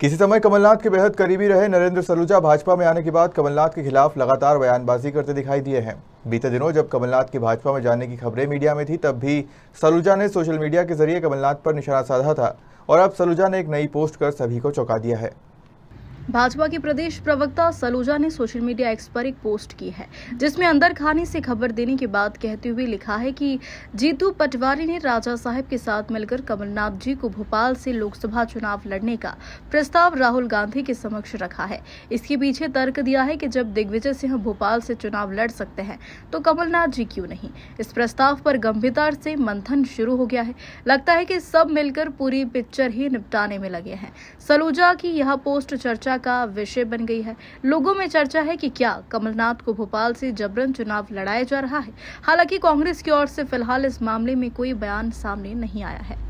किसी समय कमलनाथ के बेहद करीबी रहे नरेंद्र सलूजा भाजपा में आने के बाद कमलनाथ के खिलाफ लगातार बयानबाजी करते दिखाई दिए हैं बीते दिनों जब कमलनाथ के भाजपा में जाने की खबरें मीडिया में थी तब भी सलूजा ने सोशल मीडिया के जरिए कमलनाथ पर निशाना साधा था और अब सलूजा ने एक नई पोस्ट कर सभी को चौंका दिया है भाजपा के प्रदेश प्रवक्ता सलूजा ने सोशल मीडिया एक्स पर एक पोस्ट की है जिसमें अंदर खाने से खबर देने की बात कहते हुए लिखा है कि जीतू पटवारी ने राजा साहब के साथ मिलकर कमलनाथ जी को भोपाल से लोकसभा चुनाव लड़ने का प्रस्ताव राहुल गांधी के समक्ष रखा है इसके पीछे तर्क दिया है कि जब दिग्विजय सिंह भोपाल से चुनाव लड़ सकते हैं तो कमलनाथ जी क्यों नहीं इस प्रस्ताव पर गंभीरता से मंथन शुरू हो गया है लगता है कि सब मिलकर पूरी पिक्चर ही निपटाने में लगे हैं सलूजा की यह पोस्ट चर्चा का विषय बन गई है लोगों में चर्चा है कि क्या कमलनाथ को भोपाल से जबरन चुनाव लड़ाया जा रहा है हालांकि कांग्रेस की ओर से फिलहाल इस मामले में कोई बयान सामने नहीं आया है